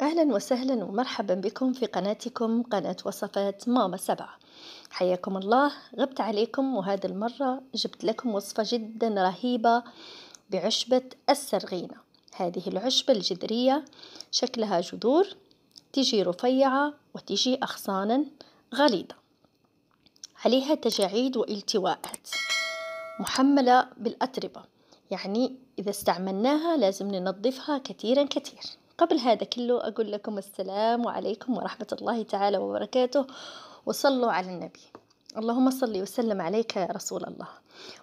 أهلا وسهلا ومرحبا بكم في قناتكم قناة وصفات ماما سبعة حياكم الله غبت عليكم وهذا المرة جبت لكم وصفة جدا رهيبة بعشبة السرغينة هذه العشبة الجذرية شكلها جذور تجي رفيعة وتجي أغصانا غليظة عليها تجاعيد والتواءات محملة بالأتربة يعني إذا استعملناها لازم ننظفها كثيرا كثير قبل هذا كله أقول لكم السلام عليكم ورحمة الله تعالى وبركاته وصلوا على النبي اللهم صل وسلم عليك يا رسول الله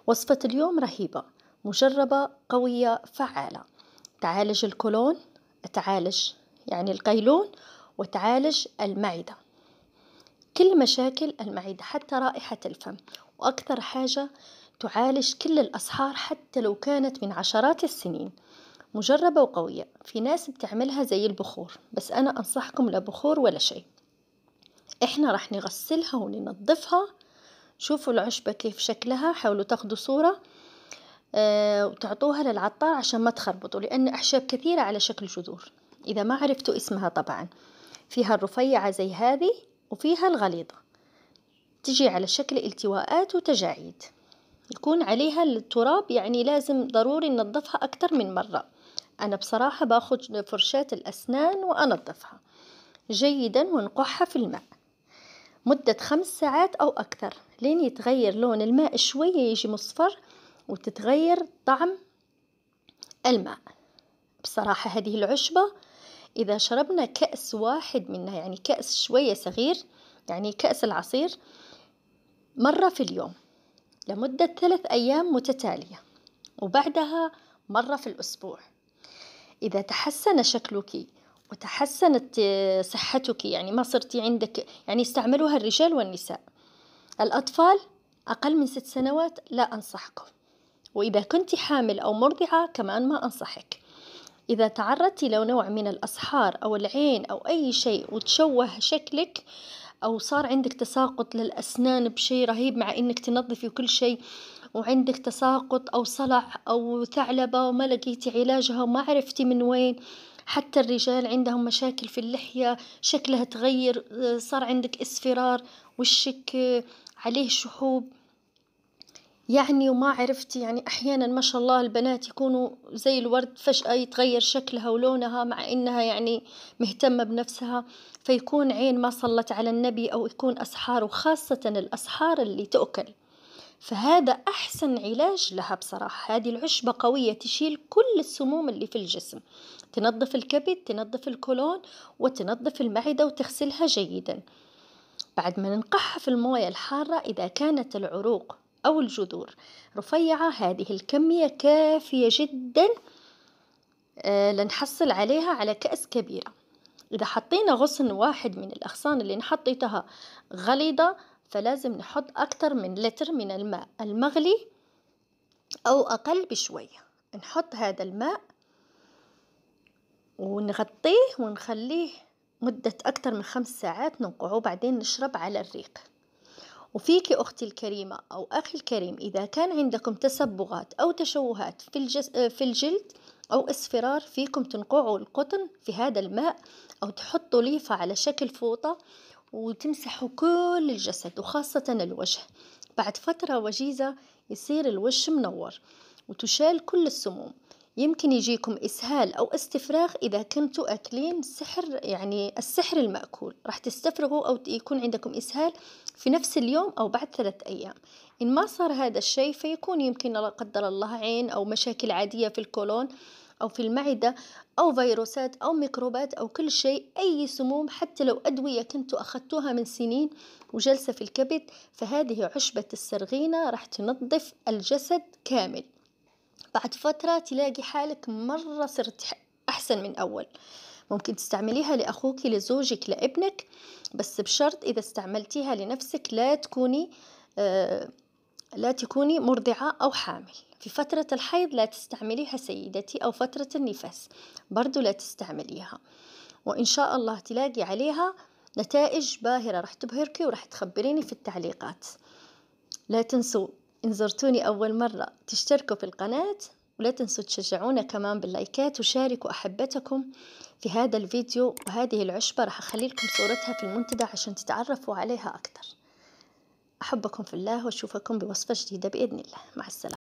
وصفة اليوم رهيبة مجربة قوية فعالة تعالج الكولون تعالج يعني القيلون وتعالج المعدة كل مشاكل المعدة حتى رائحة الفم وأكثر حاجة تعالج كل الأسحار حتى لو كانت من عشرات السنين مجربة وقوية في ناس بتعملها زي البخور بس أنا أنصحكم لا بخور ولا شيء إحنا راح نغسلها وننظفها شوفوا العشبة كيف شكلها حاولوا تاخدوا صورة آه وتعطوها للعطار عشان ما تخربطوا لأن أحشاب كثيرة على شكل جذور إذا ما عرفتوا اسمها طبعا فيها الرفيعة زي هذه وفيها الغليظة تجي على شكل التواءات وتجاعيد يكون عليها التراب يعني لازم ضروري ننظفها أكتر من مرة أنا بصراحة باخد فرشاة الأسنان وأنظفها جيدا ونقحها في الماء مدة خمس ساعات أو أكثر لين يتغير لون الماء شوية يجي مصفر وتتغير طعم الماء بصراحة هذه العشبة إذا شربنا كأس واحد منها يعني كأس شوية صغير يعني كأس العصير مرة في اليوم لمدة ثلاث أيام متتالية وبعدها مرة في الأسبوع إذا تحسن شكلك وتحسنت صحتك يعني ما صرتي عندك يعني استعملوها الرجال والنساء الأطفال أقل من ست سنوات لا أنصحكم وإذا كنت حامل أو مرضعة كمان ما أنصحك إذا تعرضت لو نوع من الأصحار أو العين أو أي شيء وتشوه شكلك أو صار عندك تساقط للأسنان بشيء رهيب مع إنك تنظفي وكل شيء وعندك تساقط أو صلع أو ثعلبة وما لقيتي علاجها وما عرفتي من وين حتى الرجال عندهم مشاكل في اللحية شكلها تغير آه، صار عندك اصفرار وشك آه، عليه شحوب يعني وما عرفتي يعني احيانا ما شاء الله البنات يكونوا زي الورد فجأة يتغير شكلها ولونها مع انها يعني مهتمة بنفسها فيكون عين ما صلت على النبي او يكون اسحار وخاصة الاسحار اللي تؤكل فهذا أحسن علاج لها بصراحة هذه العشبة قوية تشيل كل السموم اللي في الجسم تنظف الكبد تنظف الكولون وتنظف المعدة وتغسلها جيدا بعد ما ننقعها في الموية الحارة إذا كانت العروق أو الجذور رفيعة هذه الكمية كافية جدا آه، لنحصل عليها على كأس كبيرة إذا حطينا غصن واحد من الأغصان اللي نحطيتها غليظة فلازم نحط أكتر من لتر من الماء المغلي أو أقل بشوية نحط هذا الماء ونغطيه ونخليه مدة أكتر من خمس ساعات ننقعه بعدين نشرب على الريق وفيك أختي الكريمة أو أخي الكريم إذا كان عندكم تسبغات أو تشوهات في, الجس في الجلد أو اصفرار فيكم تنقعوا القطن في هذا الماء أو تحطوا ليفة على شكل فوطة وتمسحوا كل الجسد وخاصة الوجه بعد فترة وجيزة يصير الوش منور وتشال كل السموم يمكن يجيكم إسهال أو استفراغ إذا كنتوا أكلين سحر يعني السحر المأكول راح تستفرغوا أو يكون عندكم إسهال في نفس اليوم أو بعد ثلاثة أيام إن ما صار هذا الشيء فيكون يمكن لا قدر الله عين أو مشاكل عادية في الكولون أو في المعدة أو فيروسات أو ميكروبات أو كل شيء أي سموم حتى لو أدوية كنتوا أخذتوها من سنين وجلسة في الكبد فهذه عشبة السرغينة راح تنظف الجسد كامل بعد فترة تلاقي حالك مرة صرت أحسن من أول ممكن تستعمليها لأخوك لزوجك لابنك بس بشرط إذا استعملتيها لنفسك لا تكوني آه لا تكوني مرضعة أو حامل في فترة الحيض لا تستعمليها سيدتي أو فترة النفاس برضو لا تستعمليها وإن شاء الله تلاقي عليها نتائج باهرة راح تبهركي وراح تخبريني في التعليقات لا تنسوا إن زرتوني أول مرة تشتركوا في القناة ولا تنسوا تشجعونا كمان باللايكات وشاركوا أحبتكم في هذا الفيديو وهذه العشبة راح أخلي لكم صورتها في المنتدى عشان تتعرفوا عليها أكثر أحبكم في الله وأشوفكم بوصفة جديدة بإذن الله مع السلامة